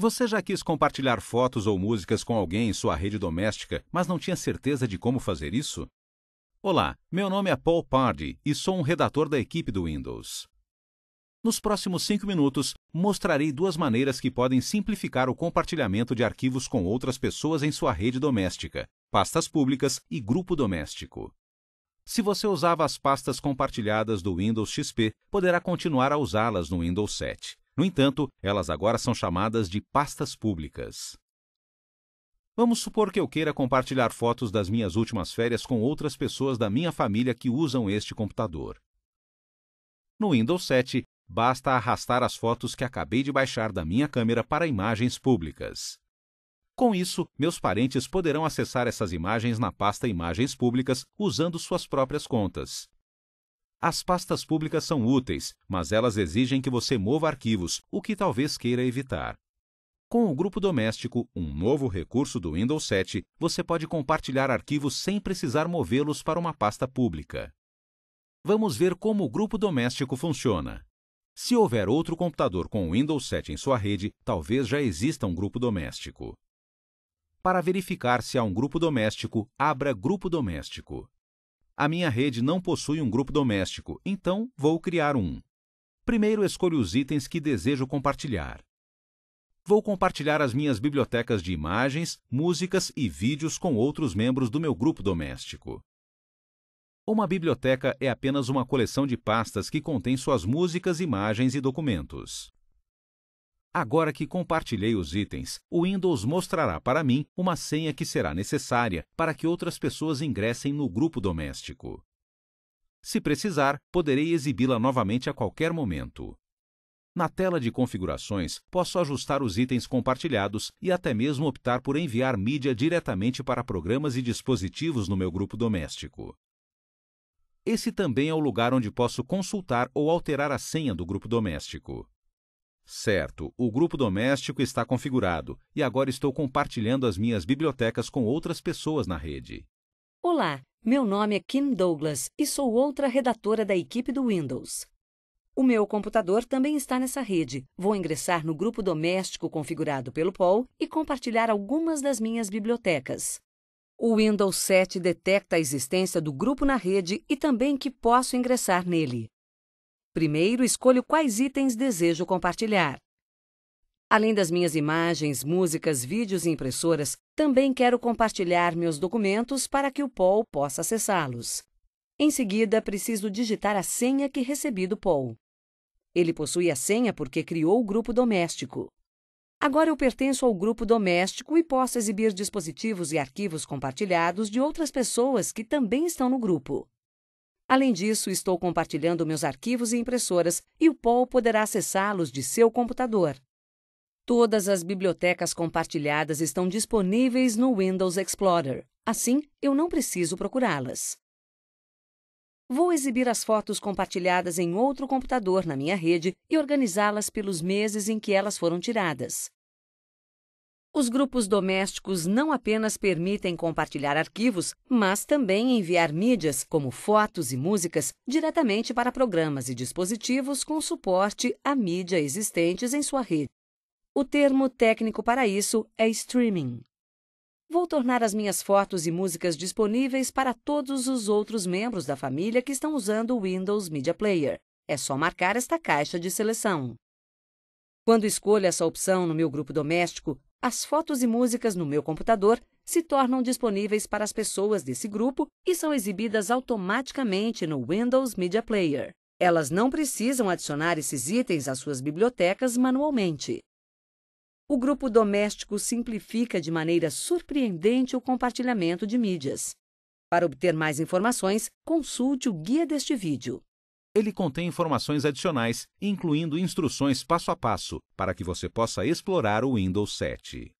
Você já quis compartilhar fotos ou músicas com alguém em sua rede doméstica, mas não tinha certeza de como fazer isso? Olá, meu nome é Paul Pardy e sou um redator da equipe do Windows. Nos próximos cinco minutos, mostrarei duas maneiras que podem simplificar o compartilhamento de arquivos com outras pessoas em sua rede doméstica, pastas públicas e grupo doméstico. Se você usava as pastas compartilhadas do Windows XP, poderá continuar a usá-las no Windows 7. No entanto, elas agora são chamadas de pastas públicas. Vamos supor que eu queira compartilhar fotos das minhas últimas férias com outras pessoas da minha família que usam este computador. No Windows 7, basta arrastar as fotos que acabei de baixar da minha câmera para imagens públicas. Com isso, meus parentes poderão acessar essas imagens na pasta Imagens Públicas usando suas próprias contas. As pastas públicas são úteis, mas elas exigem que você mova arquivos, o que talvez queira evitar. Com o grupo doméstico, um novo recurso do Windows 7, você pode compartilhar arquivos sem precisar movê-los para uma pasta pública. Vamos ver como o grupo doméstico funciona. Se houver outro computador com o Windows 7 em sua rede, talvez já exista um grupo doméstico. Para verificar se há um grupo doméstico, abra Grupo Doméstico. A minha rede não possui um grupo doméstico, então vou criar um. Primeiro escolho os itens que desejo compartilhar. Vou compartilhar as minhas bibliotecas de imagens, músicas e vídeos com outros membros do meu grupo doméstico. Uma biblioteca é apenas uma coleção de pastas que contém suas músicas, imagens e documentos. Agora que compartilhei os itens, o Windows mostrará para mim uma senha que será necessária para que outras pessoas ingressem no grupo doméstico. Se precisar, poderei exibi-la novamente a qualquer momento. Na tela de configurações, posso ajustar os itens compartilhados e até mesmo optar por enviar mídia diretamente para programas e dispositivos no meu grupo doméstico. Esse também é o lugar onde posso consultar ou alterar a senha do grupo doméstico. Certo, o grupo doméstico está configurado e agora estou compartilhando as minhas bibliotecas com outras pessoas na rede. Olá, meu nome é Kim Douglas e sou outra redatora da equipe do Windows. O meu computador também está nessa rede. Vou ingressar no grupo doméstico configurado pelo Paul e compartilhar algumas das minhas bibliotecas. O Windows 7 detecta a existência do grupo na rede e também que posso ingressar nele. Primeiro, escolho quais itens desejo compartilhar. Além das minhas imagens, músicas, vídeos e impressoras, também quero compartilhar meus documentos para que o Paul possa acessá-los. Em seguida, preciso digitar a senha que recebi do Paul. Ele possui a senha porque criou o grupo doméstico. Agora eu pertenço ao grupo doméstico e posso exibir dispositivos e arquivos compartilhados de outras pessoas que também estão no grupo. Além disso, estou compartilhando meus arquivos e impressoras e o Paul poderá acessá-los de seu computador. Todas as bibliotecas compartilhadas estão disponíveis no Windows Explorer, assim eu não preciso procurá-las. Vou exibir as fotos compartilhadas em outro computador na minha rede e organizá-las pelos meses em que elas foram tiradas. Os grupos domésticos não apenas permitem compartilhar arquivos, mas também enviar mídias, como fotos e músicas, diretamente para programas e dispositivos com suporte à mídia existentes em sua rede. O termo técnico para isso é streaming. Vou tornar as minhas fotos e músicas disponíveis para todos os outros membros da família que estão usando o Windows Media Player. É só marcar esta caixa de seleção. Quando escolho essa opção no meu grupo doméstico, as fotos e músicas no meu computador se tornam disponíveis para as pessoas desse grupo e são exibidas automaticamente no Windows Media Player. Elas não precisam adicionar esses itens às suas bibliotecas manualmente. O grupo doméstico simplifica de maneira surpreendente o compartilhamento de mídias. Para obter mais informações, consulte o guia deste vídeo. Ele contém informações adicionais, incluindo instruções passo a passo, para que você possa explorar o Windows 7.